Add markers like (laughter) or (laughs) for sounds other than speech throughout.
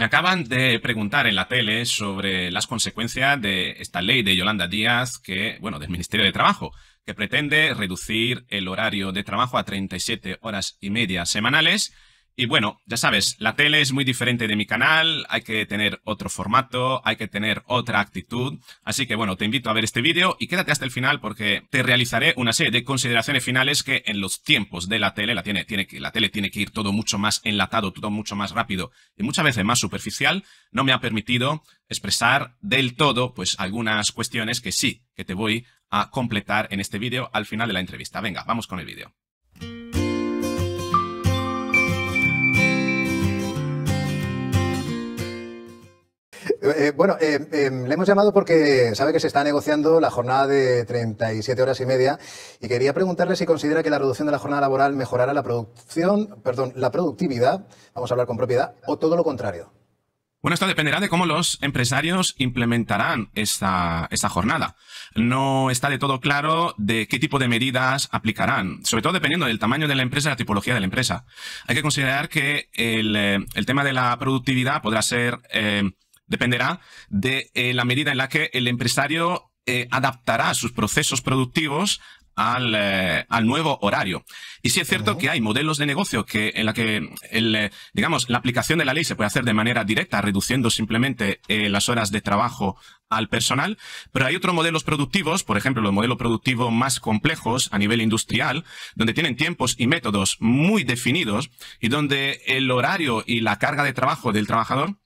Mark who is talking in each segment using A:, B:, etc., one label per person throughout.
A: Me acaban de preguntar en la tele sobre las consecuencias de esta ley de Yolanda Díaz, que, bueno, del Ministerio de Trabajo, que pretende reducir el horario de trabajo a 37 horas y media semanales y bueno, ya sabes, la tele es muy diferente de mi canal, hay que tener otro formato, hay que tener otra actitud. Así que bueno, te invito a ver este vídeo y quédate hasta el final porque te realizaré una serie de consideraciones finales que en los tiempos de la tele, la, tiene, tiene que, la tele tiene que ir todo mucho más enlatado, todo mucho más rápido y muchas veces más superficial, no me ha permitido expresar del todo pues algunas cuestiones que sí, que te voy a completar en este vídeo al final de la entrevista. Venga, vamos con el vídeo.
B: Eh, eh, bueno, eh, le hemos llamado porque sabe que se está negociando la jornada de 37 horas y media y quería preguntarle si considera que la reducción de la jornada laboral mejorará la producción, perdón, la productividad, vamos a hablar con propiedad, o todo lo contrario.
A: Bueno, esto dependerá de cómo los empresarios implementarán esta, jornada. No está de todo claro de qué tipo de medidas aplicarán, sobre todo dependiendo del tamaño de la empresa y la tipología de la empresa. Hay que considerar que el, tema de la productividad podrá ser dependerá de eh, la medida en la que el empresario eh, adaptará sus procesos productivos eh, al, nuevo horario. Y sí es cierto que hay modelos de negocio que, en la que, digamos, la aplicación de la ley se puede hacer de manera directa, reduciendo simplemente las horas de trabajo al personal, pero hay otros modelos productivos, por ejemplo, los modelos productivos más complejos a nivel industrial, donde tienen tiempos y métodos muy definidos y donde el horario y la carga de trabajo del trabajador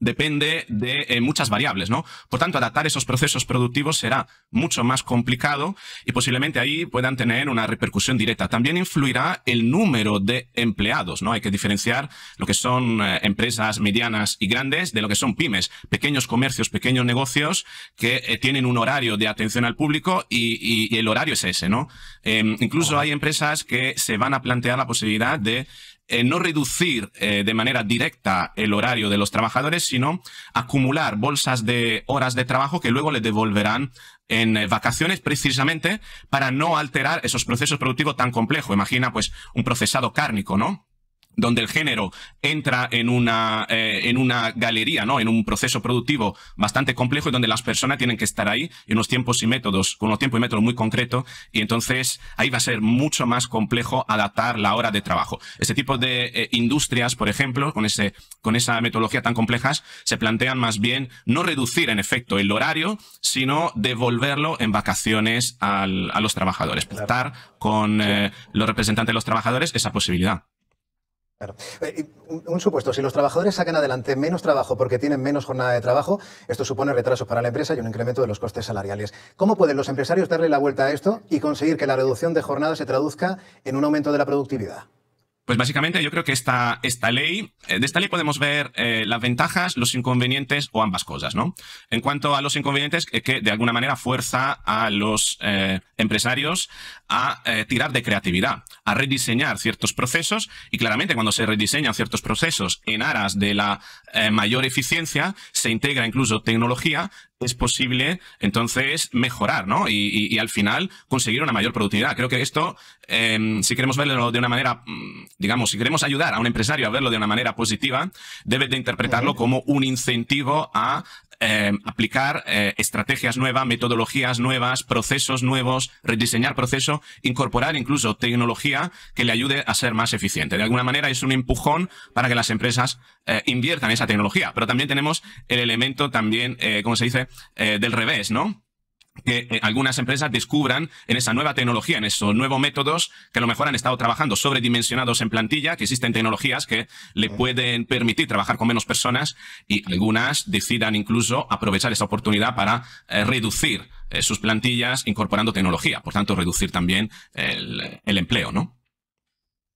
A: depende de eh, muchas variables, ¿no? Por tanto, adaptar esos procesos productivos será mucho más complicado y posiblemente ahí puedan tener una repercusión directa. También influirá el número de empleados, ¿no? Hay que diferenciar lo que son eh, empresas medianas y grandes de lo que son pymes, pequeños comercios, pequeños negocios que eh, tienen un horario de atención al público y, y el horario es ese, ¿no? Em, incluso hay empresas que se van a plantear la posibilidad de eh, no reducir eh, de manera directa el horario de los trabajadores, sino acumular bolsas de horas de trabajo que luego le devolverán en eh, vacaciones precisamente para no alterar esos procesos productivos tan complejos. Imagina pues un procesado cárnico, ¿no? donde el género entra en una, eh, en una galería, ¿no? en un proceso productivo bastante complejo y donde las personas tienen que estar ahí en unos tiempos y métodos, con unos tiempos y métodos muy concretos y entonces ahí va a ser mucho más complejo adaptar la hora de trabajo. Este tipo de eh, industrias, por ejemplo, con, ese, con esa metodología tan complejas, se plantean más bien no reducir en efecto el horario, sino devolverlo en vacaciones al, a los trabajadores, plantar con eh, los representantes de los trabajadores esa posibilidad.
B: Claro. Eh, un supuesto, si los trabajadores sacan adelante menos trabajo porque tienen menos jornada de trabajo, esto supone retrasos para la empresa y un incremento de los costes salariales. ¿Cómo pueden los empresarios darle la vuelta a esto y conseguir que la reducción de jornada se traduzca en un aumento de la productividad?
A: Pues básicamente yo creo que esta, esta ley, eh, de esta ley podemos ver eh, las ventajas, los inconvenientes o ambas cosas, ¿no? En cuanto a los inconvenientes, que de alguna manera fuerza a los empresarios a tirar de creatividad a rediseñar ciertos procesos y claramente cuando se rediseñan ciertos procesos en aras de la eh, mayor eficiencia, se integra incluso tecnología, es posible entonces mejorar, ¿no? Y, al final conseguir una mayor productividad. Creo que esto, em, si queremos verlo de una manera, mm, digamos, si queremos ayudar a un empresario a verlo de una manera positiva, debe de interpretarlo como un incentivo a em, aplicar eh, estrategias nuevas, metodologías nuevas, procesos nuevos, rediseñar proceso, incorporar incluso tecnología que le ayude a ser más eficiente. De alguna manera es un empujón para que las empresas eh, inviertan esa tecnología, pero también tenemos el elemento también, eh, como se dice, eh, del revés, ¿no? que eh, algunas empresas descubran en esa nueva tecnología, en esos nuevos métodos que a lo mejor han estado trabajando sobredimensionados en plantilla, que existen tecnologías que le pueden permitir trabajar con menos personas y algunas decidan incluso aprovechar esa oportunidad para eh, reducir eh, sus plantillas incorporando tecnología, por tanto reducir también el empleo, ¿no?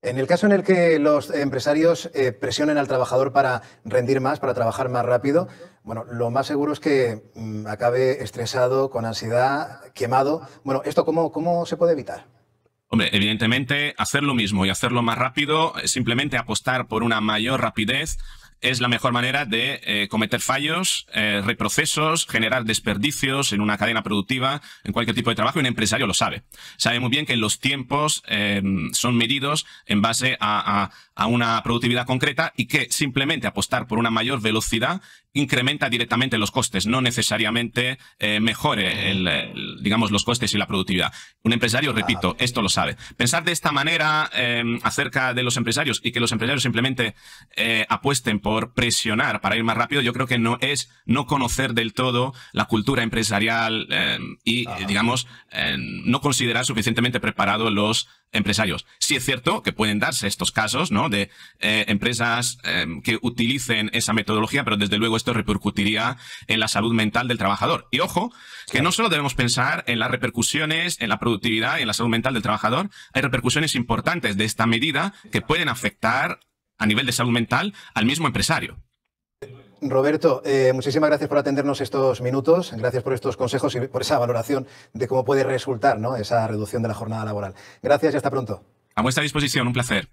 B: En el caso en el que los empresarios eh, presionen al trabajador para rendir más, para trabajar más rápido, bueno, lo más seguro es que mm, acabe estresado, con ansiedad, quemado. Bueno, ¿esto cómo, cómo se puede evitar?
A: Hombre, evidentemente, hacer lo mismo y hacerlo más rápido, simplemente apostar por una mayor rapidez es la mejor manera de eh, cometer fallos, eh, reprocesos, generar desperdicios en una cadena productiva, en cualquier tipo de trabajo, y un empresario lo sabe. Sabe muy bien que los tiempos eh, son medidos en base a a una productividad concreta y que simplemente apostar por una mayor velocidad incrementa directamente los costes, no necesariamente eh, mejore el, digamos, los costes y la productividad. Un empresario, repito, esto lo sabe. Pensar de esta manera em, acerca de los empresarios y que los empresarios simplemente eh, apuesten por presionar para ir más rápido, yo creo que no es no conocer del todo la cultura empresarial em, y, digamos, no considerar suficientemente preparados los empresarios. Sí es cierto que pueden darse estos casos, ¿no? De eh, empresas eh, que utilicen esa metodología, pero desde luego esto repercutiría en la salud mental del trabajador. Y ojo, que no solo debemos pensar en las repercusiones, en la productividad y en la salud mental del trabajador, hay repercusiones importantes de esta medida que pueden afectar a nivel de salud mental al mismo empresario.
B: Roberto, eh, muchísimas gracias por atendernos estos minutos, gracias por estos consejos y por esa valoración de cómo puede resultar ¿no? esa reducción de la jornada laboral. Gracias y hasta pronto.
A: A vuestra disposición, un placer.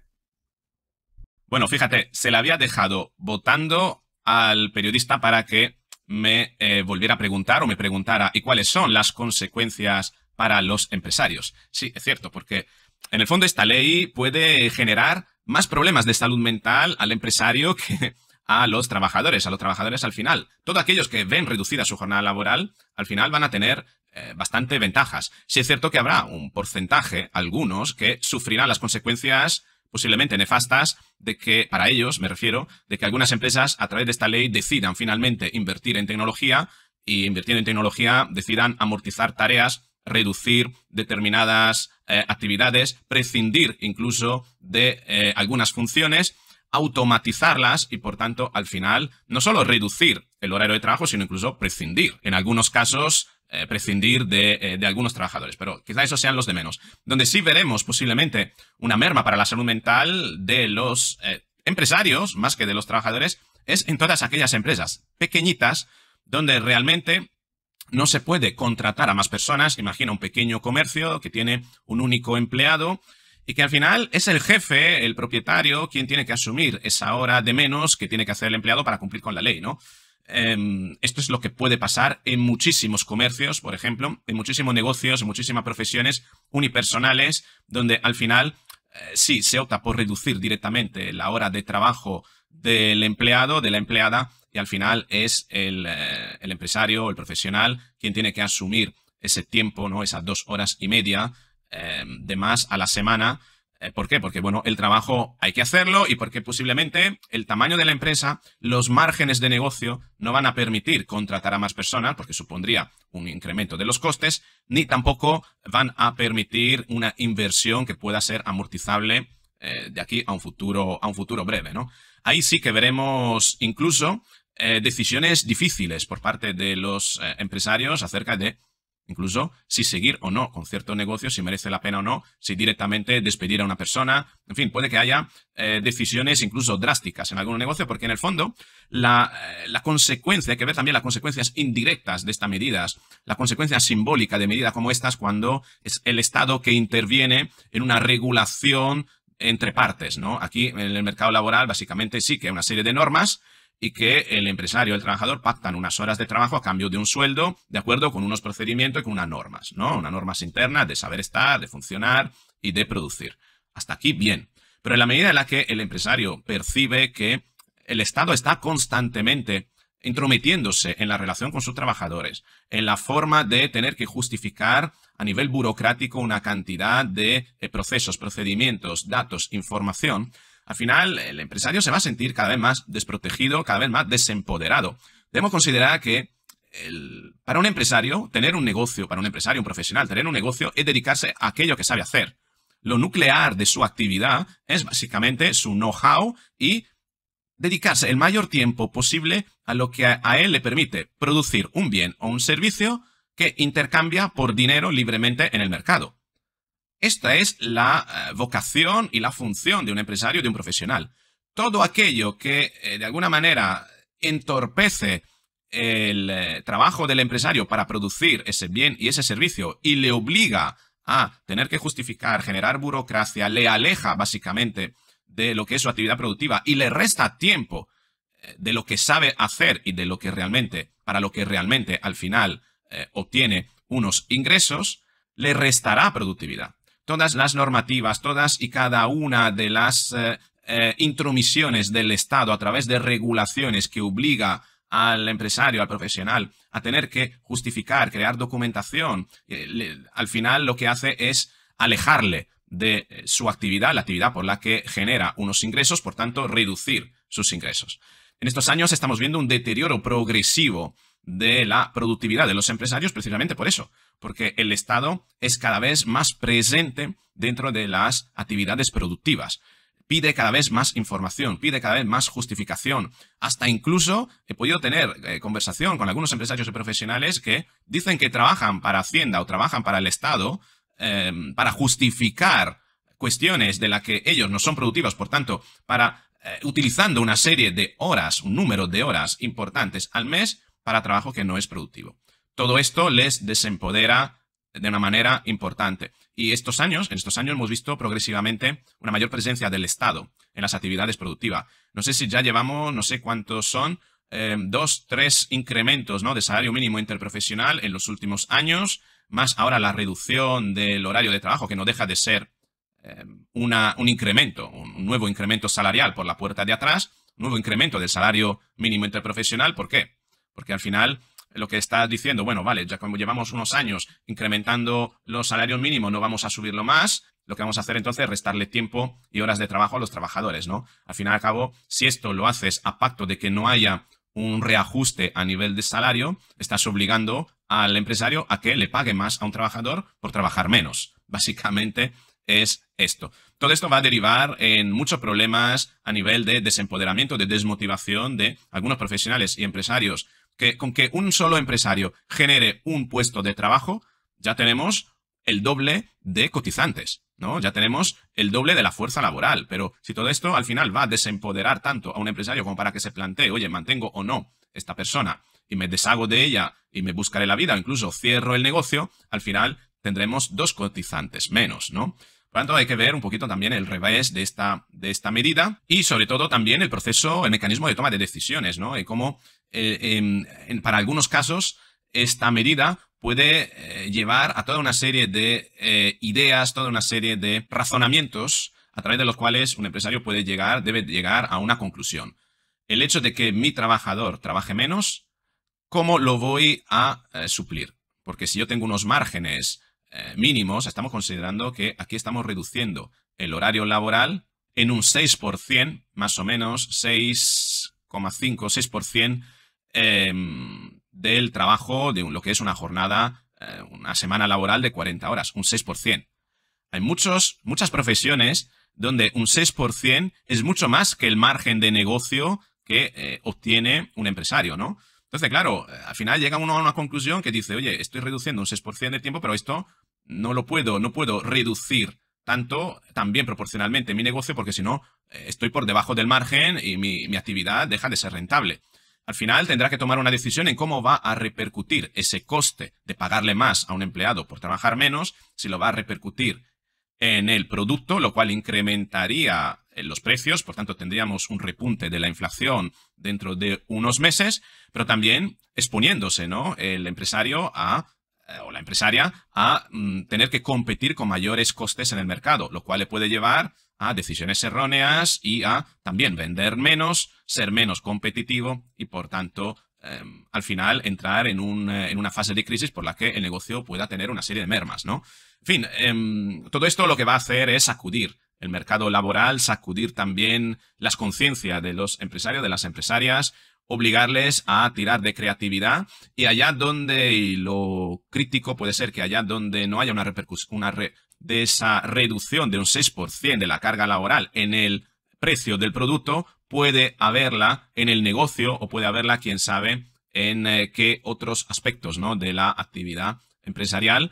A: Bueno, fíjate, se la había dejado votando al periodista para que me eh, volviera a preguntar o me preguntara y cuáles son las consecuencias para los empresarios. Sí, es cierto, porque en el fondo esta ley puede generar más problemas de salud mental al empresario (laughs) que a los trabajadores, a los trabajadores al final. Todos aquellos que ven reducida su jornada laboral, al final van a tener eh, bastante ventajas. si es cierto que habrá un porcentaje, algunos, que sufrirán las consecuencias posiblemente nefastas de que, para ellos me refiero, de que algunas empresas a través de esta ley decidan finalmente invertir en tecnología y invirtiendo en tecnología decidan amortizar tareas, reducir determinadas eh, actividades, prescindir incluso de eh, algunas funciones automatizarlas y por tanto al final no solo reducir el horario de trabajo, sino incluso prescindir. En algunos casos eh, prescindir eh, de, algunos trabajadores, pero quizá esos sean los de menos. Donde sí veremos posiblemente una merma para la salud mental de los eh, empresarios, más que de los trabajadores, es en todas aquellas empresas pequeñitas donde realmente no se puede contratar a más personas. Imagina un pequeño comercio que tiene un único empleado y que al final es el jefe, el propietario, quien tiene que asumir esa hora de menos que tiene que hacer el empleado para cumplir con la ley, ¿no? Em, esto es lo que puede pasar en muchísimos comercios, por ejemplo, en muchísimos negocios, en muchísimas profesiones unipersonales, donde al final eh, sí se opta por reducir directamente la hora de trabajo del empleado, de la empleada, y al final es el, eh, el empresario, el profesional, quien tiene que asumir ese tiempo, ¿no? Esas dos horas y media eh, de más a la semana. Eh, ¿Por qué? Porque, bueno, el trabajo hay que hacerlo y porque posiblemente el tamaño de la empresa, los márgenes de negocio no van a permitir contratar a más personas, porque supondría un incremento de los costes, ni tampoco van a permitir una inversión que pueda ser amortizable eh, de aquí a un futuro, a un futuro breve, ¿no? Ahí sí que veremos incluso decisiones difíciles por parte de los empresarios acerca de incluso si seguir o no con cierto negocio, si merece la pena o no, si directamente despedir a una persona, en fin, puede que haya eh, decisiones incluso drásticas en algún negocio, porque en el fondo la, eh, consecuencia, hay que ver también las consecuencias indirectas de estas medidas, la consecuencia simbólica de medidas como estas cuando es el Estado que interviene en una regulación entre partes, ¿no? Aquí en el mercado laboral básicamente sí que hay una serie de normas, y que el empresario el trabajador pactan unas horas de trabajo a cambio de un sueldo, de acuerdo con unos procedimientos y con unas normas, ¿no? Unas normas internas de saber estar, de funcionar y de producir. Hasta aquí bien. Pero en la medida en la que el empresario percibe que el Estado está constantemente intrometiéndose en la relación con sus trabajadores, en la forma de tener que justificar a nivel burocrático una cantidad de eh, procesos, procedimientos, datos, información, al final el empresario se va a sentir cada vez más desprotegido, cada vez más desempoderado. Debemos considerar que para un empresario, tener un negocio, para un empresario, un profesional, tener un negocio es dedicarse a aquello que sabe hacer. Lo nuclear de su actividad es básicamente su know-how y dedicarse el mayor tiempo posible a lo que a él le permite producir un bien o un servicio que intercambia por dinero libremente en el mercado. Esta es la eh, vocación y la función de un empresario, de un profesional. Todo aquello que eh, de alguna manera entorpece el eh, trabajo del empresario para producir ese bien y ese servicio y le obliga a tener que justificar, generar burocracia, le aleja básicamente de lo que es su actividad productiva y le resta tiempo de lo que sabe hacer y de lo que realmente, para lo que realmente al final obtiene unos ingresos, le restará productividad todas las normativas, todas y cada una de las eh, eh, intromisiones del Estado a través de regulaciones que obliga al empresario, al profesional, a tener que justificar, crear documentación, eh, al final lo que hace es alejarle de su actividad, la actividad por la que genera unos ingresos, por tanto, reducir sus ingresos. En estos años estamos viendo un deterioro progresivo de la productividad de los empresarios precisamente por eso, porque el Estado es cada vez más presente dentro de las actividades productivas pide cada vez más información, pide cada vez más justificación. Hasta incluso he podido tener eh, conversación con algunos empresarios y profesionales que dicen que trabajan para Hacienda o trabajan para el Estado em, para justificar cuestiones de las que ellos no son productivos, por tanto, para eh, utilizando una serie de horas, un número de horas importantes al mes, para trabajo que no es productivo. Todo esto les desempodera de una manera importante. Y estos años, en estos años hemos visto progresivamente una mayor presencia del Estado en las actividades productivas. No sé si ya llevamos, no sé cuántos son, eh, dos, tres incrementos ¿no? de salario mínimo interprofesional en los últimos años, más ahora la reducción del horario de trabajo, que no deja de ser eh, una, un incremento, un nuevo incremento salarial por la puerta de atrás, nuevo incremento del salario mínimo interprofesional. ¿Por qué? Porque al final lo que está diciendo, bueno, vale, ya como llevamos unos años incrementando los salarios mínimos, no vamos a subirlo más, lo que vamos a hacer entonces es restarle tiempo y horas de trabajo a los trabajadores, ¿no? Al final y al cabo, si esto lo haces a pacto de que no haya un reajuste a nivel de salario, estás obligando al empresario a que le pague más a un trabajador por trabajar menos. (laughs) Básicamente es esto. Todo esto va a derivar en muchos problemas a nivel de desempoderamiento, de desmotivación de algunos profesionales y empresarios con que un solo empresario genere un puesto de trabajo, ya tenemos el doble de cotizantes, ¿no? Ya tenemos el doble de la fuerza laboral. Pero si todo esto al final va a desempoderar tanto a un empresario como para que se plantee, oye, mantengo o no esta persona y me deshago de ella y me buscaré la vida, o incluso cierro el negocio, al final tendremos dos cotizantes menos, ¿no? Por tanto, hay que ver un poquito también el revés de esta, de esta medida y sobre todo también el proceso, el mecanismo de toma de decisiones, ¿no? Y cómo eh, para algunos casos, esta medida puede eh, llevar a toda una serie de eh, ideas, toda una serie de razonamientos a través de los cuales un empresario puede llegar, debe llegar a una conclusión. El hecho de que mi trabajador trabaje menos, ¿cómo lo voy a suplir? Porque si yo tengo unos márgenes mínimos, estamos considerando que aquí estamos reduciendo el horario laboral en un 6%, más o menos 6,5, 6% Em, del trabajo de lo que es una jornada, eh, una semana laboral de 40 horas, un 6%. Hay muchos, muchas profesiones donde un 6% es mucho más que el margen de negocio que eh, obtiene un empresario, ¿no? Entonces, claro, eh, al final llega uno a una conclusión que dice, oye, estoy reduciendo un 6% de tiempo, pero esto no lo puedo, no puedo reducir tanto también proporcionalmente mi negocio porque si no, estoy por debajo del margen y mi actividad deja de ser rentable. Al final tendrá que tomar una decisión en cómo va a repercutir ese coste de pagarle más a un empleado por trabajar menos, si lo va a repercutir en el producto, lo cual incrementaría eh, los precios, por tanto tendríamos un repunte de la inflación dentro de unos meses, pero también exponiéndose ¿no? el empresario a eh, o la empresaria a mm, tener que competir con mayores costes en el mercado, lo cual le puede llevar a decisiones erróneas y a también vender menos, ser menos competitivo y por tanto em, al final entrar en, eh, en, una fase de crisis por la que el negocio pueda tener una serie de mermas, ¿no? En fin, em, todo esto lo que va a hacer es sacudir el mercado laboral, sacudir también las conciencias de los empresarios, de las empresarias obligarles a tirar de creatividad y allá donde, y lo crítico puede ser que allá donde no haya una repercusión, una de esa reducción de un 6% de la carga laboral en el precio del producto, puede haberla en el negocio o puede haberla, quién sabe, en eh, qué otros aspectos ¿no? de la actividad empresarial.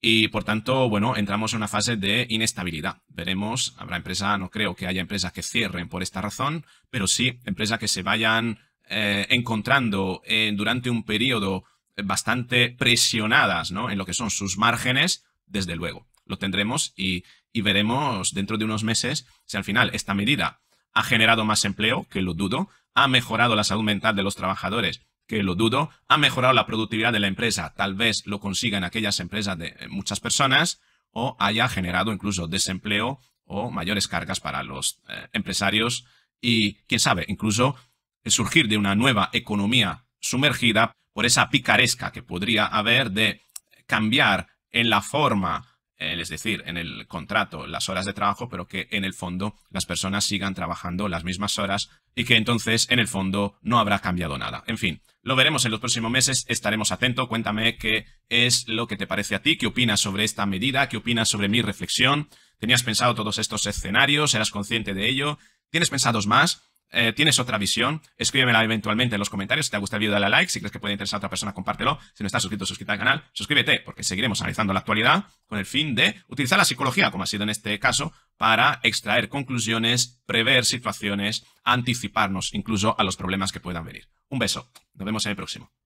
A: Y por tanto, bueno, entramos en una fase de inestabilidad. Veremos, habrá empresas, no creo que haya empresas que cierren por esta razón, pero sí empresas que se vayan eh, encontrando eh, durante un periodo eh, bastante presionadas ¿no? en lo que son sus márgenes, desde luego. Lo tendremos y, veremos dentro de unos meses si al final esta medida ha generado más empleo, que lo dudo, ha mejorado la salud mental de los trabajadores, que lo dudo, ha mejorado la productividad de la empresa, tal vez lo consigan aquellas empresas de muchas personas, o haya generado incluso desempleo o mayores cargas para los empresarios y, quién sabe, incluso el surgir de una nueva economía sumergida por esa picaresca que podría haber de cambiar en la forma, eh, es decir, en el contrato, las horas de trabajo, pero que en el fondo las personas sigan trabajando las mismas horas y que entonces en el fondo no habrá cambiado nada. En fin, lo veremos en los próximos meses, estaremos atentos, cuéntame qué es lo que te parece a ti, qué opinas sobre esta medida, qué opinas sobre mi reflexión, tenías pensado todos estos escenarios, eras consciente de ello, tienes pensados más, eh, tienes otra visión, escríbemela eventualmente en los comentarios. Si te ha gustado el vídeo, dale a like. Si crees que puede interesar a otra persona, compártelo. Si no estás suscrito, suscríbete al canal. Suscríbete porque seguiremos analizando la actualidad con el fin de utilizar la psicología, como ha sido en este caso, para extraer conclusiones, prever situaciones, anticiparnos incluso a los problemas que puedan venir. Un beso. Nos vemos en el próximo.